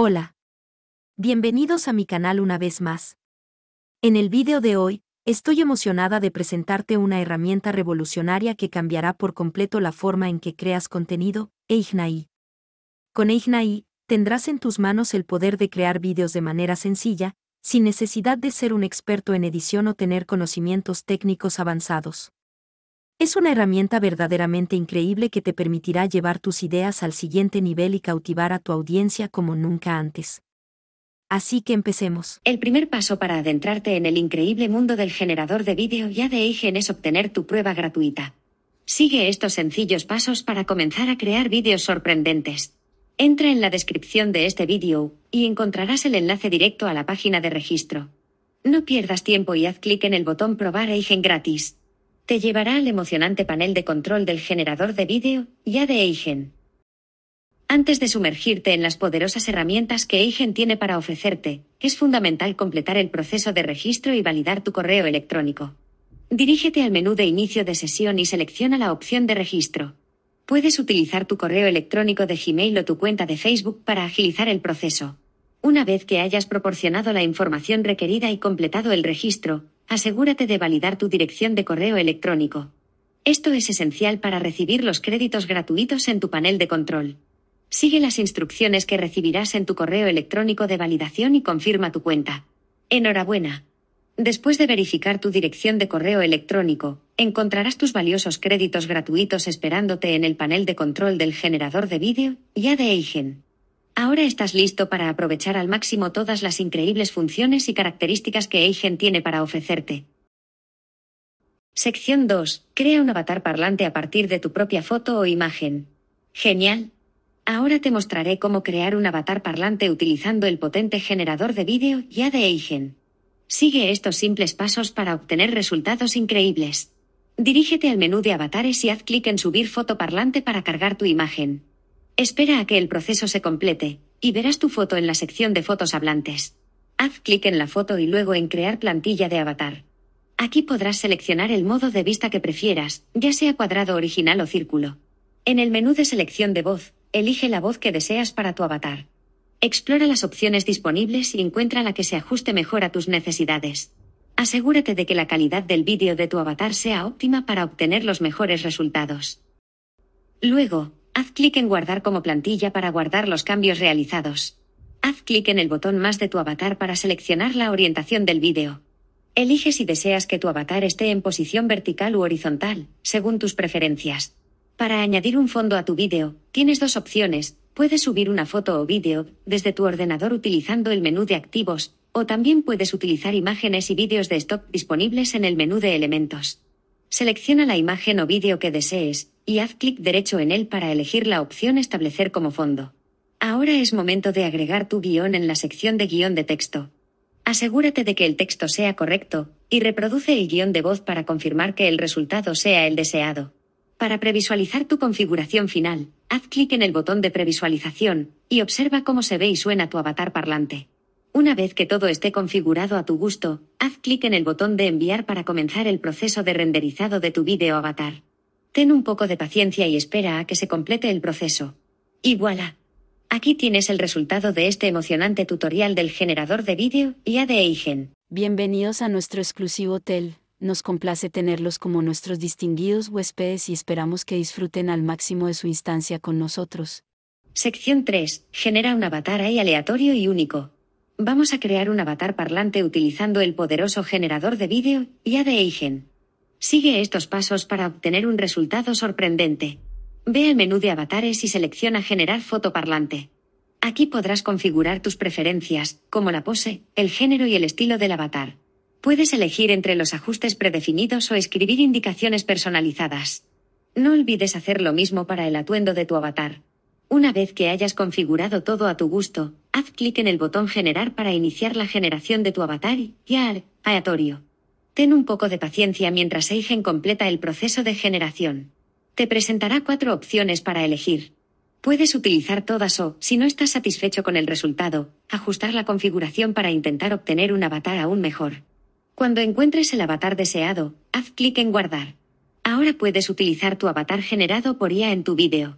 Hola. Bienvenidos a mi canal una vez más. En el vídeo de hoy, estoy emocionada de presentarte una herramienta revolucionaria que cambiará por completo la forma en que creas contenido, Eignai. Con Eignai, tendrás en tus manos el poder de crear vídeos de manera sencilla, sin necesidad de ser un experto en edición o tener conocimientos técnicos avanzados. Es una herramienta verdaderamente increíble que te permitirá llevar tus ideas al siguiente nivel y cautivar a tu audiencia como nunca antes. Así que empecemos. El primer paso para adentrarte en el increíble mundo del generador de vídeo de Eigen es obtener tu prueba gratuita. Sigue estos sencillos pasos para comenzar a crear vídeos sorprendentes. Entra en la descripción de este vídeo y encontrarás el enlace directo a la página de registro. No pierdas tiempo y haz clic en el botón Probar Eigen gratis te llevará al emocionante panel de control del generador de vídeo, ya de Eigen. Antes de sumergirte en las poderosas herramientas que Eigen tiene para ofrecerte, es fundamental completar el proceso de registro y validar tu correo electrónico. Dirígete al menú de inicio de sesión y selecciona la opción de registro. Puedes utilizar tu correo electrónico de Gmail o tu cuenta de Facebook para agilizar el proceso. Una vez que hayas proporcionado la información requerida y completado el registro, asegúrate de validar tu dirección de correo electrónico. Esto es esencial para recibir los créditos gratuitos en tu panel de control. Sigue las instrucciones que recibirás en tu correo electrónico de validación y confirma tu cuenta. Enhorabuena. Después de verificar tu dirección de correo electrónico, encontrarás tus valiosos créditos gratuitos esperándote en el panel de control del generador de vídeo, ya de Eigen. Ahora estás listo para aprovechar al máximo todas las increíbles funciones y características que Eigen tiene para ofrecerte. Sección 2. Crea un avatar parlante a partir de tu propia foto o imagen. Genial. Ahora te mostraré cómo crear un avatar parlante utilizando el potente generador de vídeo ya de Eigen. Sigue estos simples pasos para obtener resultados increíbles. Dirígete al menú de avatares y haz clic en Subir foto parlante para cargar tu imagen. Espera a que el proceso se complete, y verás tu foto en la sección de fotos hablantes. Haz clic en la foto y luego en Crear plantilla de avatar. Aquí podrás seleccionar el modo de vista que prefieras, ya sea cuadrado original o círculo. En el menú de selección de voz, elige la voz que deseas para tu avatar. Explora las opciones disponibles y encuentra la que se ajuste mejor a tus necesidades. Asegúrate de que la calidad del vídeo de tu avatar sea óptima para obtener los mejores resultados. Luego, Haz clic en Guardar como plantilla para guardar los cambios realizados. Haz clic en el botón más de tu avatar para seleccionar la orientación del vídeo. Elige si deseas que tu avatar esté en posición vertical u horizontal, según tus preferencias. Para añadir un fondo a tu vídeo, tienes dos opciones, puedes subir una foto o vídeo desde tu ordenador utilizando el menú de activos, o también puedes utilizar imágenes y vídeos de stock disponibles en el menú de elementos. Selecciona la imagen o vídeo que desees, y haz clic derecho en él para elegir la opción Establecer como fondo. Ahora es momento de agregar tu guión en la sección de guión de texto. Asegúrate de que el texto sea correcto, y reproduce el guión de voz para confirmar que el resultado sea el deseado. Para previsualizar tu configuración final, haz clic en el botón de previsualización, y observa cómo se ve y suena tu avatar parlante. Una vez que todo esté configurado a tu gusto, haz clic en el botón de enviar para comenzar el proceso de renderizado de tu video avatar. Ten un poco de paciencia y espera a que se complete el proceso. Y voilà. Aquí tienes el resultado de este emocionante tutorial del generador de vídeo y de Eigen. Bienvenidos a nuestro exclusivo hotel. Nos complace tenerlos como nuestros distinguidos huéspedes y esperamos que disfruten al máximo de su instancia con nosotros. Sección 3. Genera un avatar ahí aleatorio y único. Vamos a crear un avatar parlante utilizando el poderoso generador de vídeo y de Eigen. Sigue estos pasos para obtener un resultado sorprendente. Ve al menú de avatares y selecciona Generar foto parlante. Aquí podrás configurar tus preferencias, como la pose, el género y el estilo del avatar. Puedes elegir entre los ajustes predefinidos o escribir indicaciones personalizadas. No olvides hacer lo mismo para el atuendo de tu avatar. Una vez que hayas configurado todo a tu gusto, haz clic en el botón Generar para iniciar la generación de tu avatar y, al aleatorio. Ten un poco de paciencia mientras Eigen completa el proceso de generación. Te presentará cuatro opciones para elegir. Puedes utilizar todas o, si no estás satisfecho con el resultado, ajustar la configuración para intentar obtener un avatar aún mejor. Cuando encuentres el avatar deseado, haz clic en guardar. Ahora puedes utilizar tu avatar generado por IA en tu vídeo.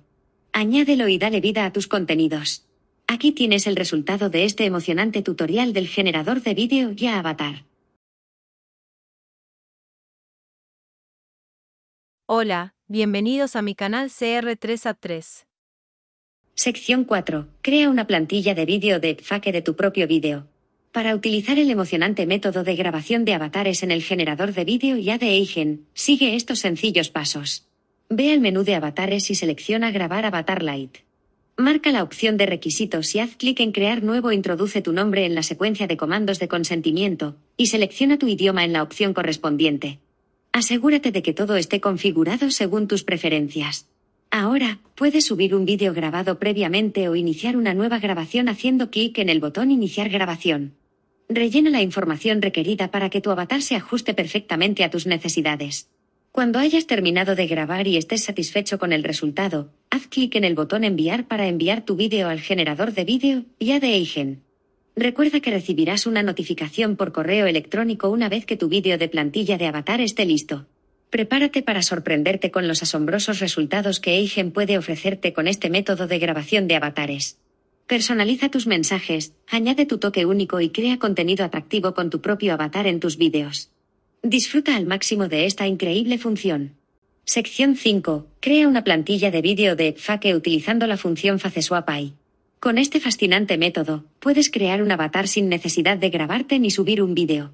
Añádelo y dale vida a tus contenidos. Aquí tienes el resultado de este emocionante tutorial del generador de vídeo y Avatar. Hola, bienvenidos a mi canal CR3A3. Sección 4. Crea una plantilla de vídeo de fake de tu propio vídeo. Para utilizar el emocionante método de grabación de avatares en el generador de vídeo ya de Eigen, sigue estos sencillos pasos. Ve al menú de avatares y selecciona Grabar Avatar Light. Marca la opción de requisitos y haz clic en Crear nuevo. Introduce tu nombre en la secuencia de comandos de consentimiento y selecciona tu idioma en la opción correspondiente. Asegúrate de que todo esté configurado según tus preferencias. Ahora, puedes subir un vídeo grabado previamente o iniciar una nueva grabación haciendo clic en el botón Iniciar grabación. Rellena la información requerida para que tu avatar se ajuste perfectamente a tus necesidades. Cuando hayas terminado de grabar y estés satisfecho con el resultado, haz clic en el botón Enviar para enviar tu vídeo al generador de vídeo, ya de Eigen. Recuerda que recibirás una notificación por correo electrónico una vez que tu vídeo de plantilla de avatar esté listo. Prepárate para sorprenderte con los asombrosos resultados que Eigen puede ofrecerte con este método de grabación de avatares. Personaliza tus mensajes, añade tu toque único y crea contenido atractivo con tu propio avatar en tus vídeos. Disfruta al máximo de esta increíble función. Sección 5. Crea una plantilla de vídeo de Fake utilizando la función FaceSwap AI. Con este fascinante método, puedes crear un avatar sin necesidad de grabarte ni subir un vídeo.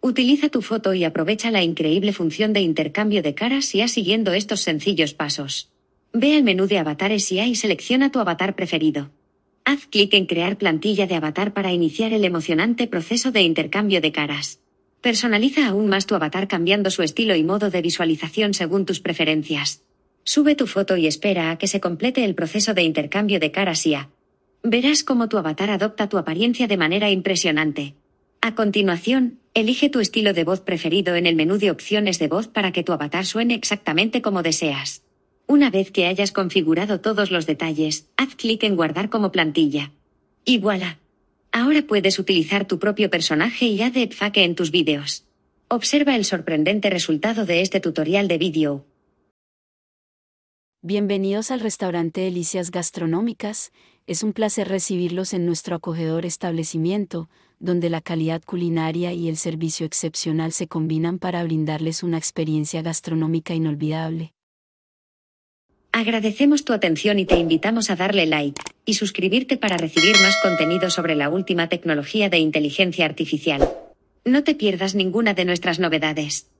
Utiliza tu foto y aprovecha la increíble función de intercambio de caras si siguiendo estos sencillos pasos. Ve al menú de avatares y, y selecciona tu avatar preferido. Haz clic en Crear plantilla de avatar para iniciar el emocionante proceso de intercambio de caras. Personaliza aún más tu avatar cambiando su estilo y modo de visualización según tus preferencias. Sube tu foto y espera a que se complete el proceso de intercambio de caras IA verás cómo tu avatar adopta tu apariencia de manera impresionante. A continuación, elige tu estilo de voz preferido en el menú de opciones de voz para que tu avatar suene exactamente como deseas. Una vez que hayas configurado todos los detalles, haz clic en guardar como plantilla. Y voilà. Ahora puedes utilizar tu propio personaje y add fake en tus vídeos. Observa el sorprendente resultado de este tutorial de vídeo. Bienvenidos al restaurante Delicias Gastronómicas, es un placer recibirlos en nuestro acogedor establecimiento, donde la calidad culinaria y el servicio excepcional se combinan para brindarles una experiencia gastronómica inolvidable. Agradecemos tu atención y te invitamos a darle like y suscribirte para recibir más contenido sobre la última tecnología de inteligencia artificial. No te pierdas ninguna de nuestras novedades.